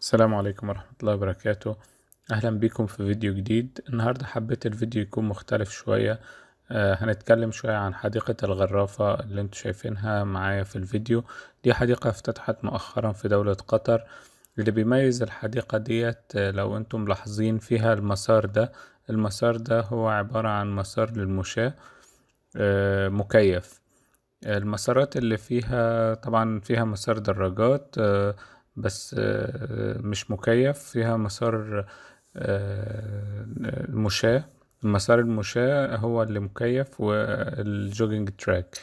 السلام عليكم ورحمة الله وبركاته أهلا بكم في فيديو جديد النهاردة حبيت الفيديو يكون مختلف شوية آه هنتكلم شوية عن حديقة الغرافة اللي انتوا شايفينها معايا في الفيديو دي حديقة افتتحت مؤخرا في دولة قطر اللي بيميز الحديقة ديت آه، لو انتم ملاحظين فيها المسار ده المسار ده هو عبارة عن مسار للمشاة آه مكيف المسارات اللي فيها طبعا فيها مسار دراجات آه بس آه، مش مكيف فيها مسار آه، المشاة مسار المشاة هو اللي مكيف والجوجينج تراك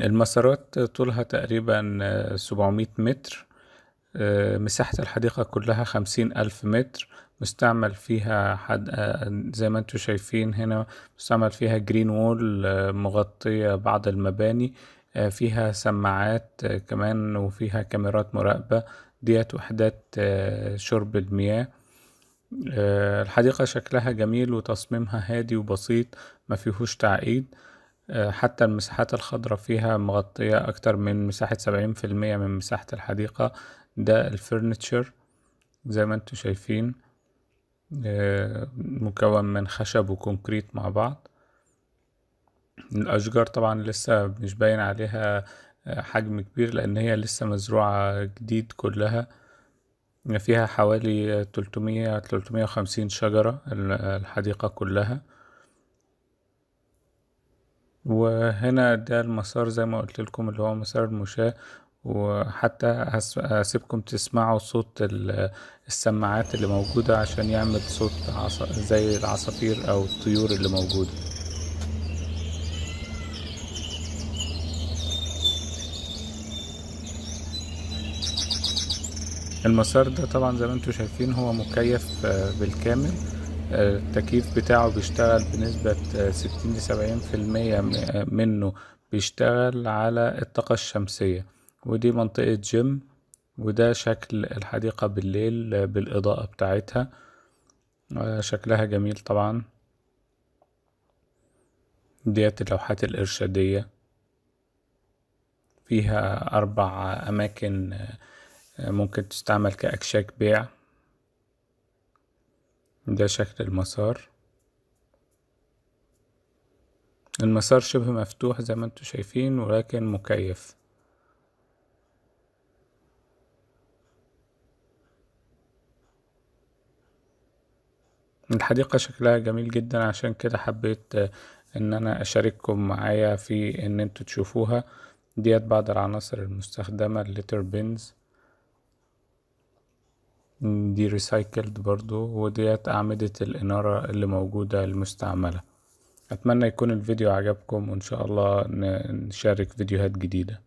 المسارات طولها تقريبا آه، سبعمية متر مساحة الحديقة كلها خمسين ألف متر مستعمل فيها حد زي ما انتم شايفين هنا مستعمل فيها جرين وول مغطية بعض المباني آه، فيها سماعات آه، كمان وفيها كاميرات مراقبة ديت وحدات آه، شرب المياه الحديقة شكلها جميل وتصميمها هادي وبسيط ما فيهوش تعقيد حتى المساحات الخضراء فيها مغطية أكتر من مساحة سبعين في المية من مساحة الحديقة ده الفرنتشر زي ما انتوا شايفين مكون من خشب وكونكريت مع بعض الأشجار طبعا لسه مش باين عليها آه، حجم كبير لأن هي لسه مزروعة جديد كلها فيها حوالي تلتمية تلتمية وخمسين شجرة الحديقة كلها وهنا ده المسار زي ما قلت لكم اللي هو مسار المشاة وحتى هسيبكم تسمعوا صوت السماعات اللي موجودة عشان يعمل صوت زي العصافير أو الطيور اللي موجودة المسار ده طبعا زي ما انتم شايفين هو مكيف آه، بالكامل آه، التكييف بتاعه بيشتغل بنسبة 60 آه، في 70% منه بيشتغل على الطاقة الشمسية ودي منطقة جيم وده شكل الحديقة بالليل بالإضاءة بتاعتها شكلها جميل طبعا ديت اللوحات الإرشادية فيها أربع أماكن ممكن تستعمل كأكشاك بيع ده شكل المسار المسار شبه مفتوح زي ما انتم شايفين ولكن مكيف الحديقة شكلها جميل جدا عشان كده حبيت آه، ان انا اشارككم معايا في ان انتوا تشوفوها ديت بعض العناصر المستخدمة لتربينز دي ريسايكلد برضو وديت أعمدة الإنارة اللي موجودة المستعملة أتمنى يكون الفيديو عجبكم وإن شاء الله نشارك فيديوهات جديدة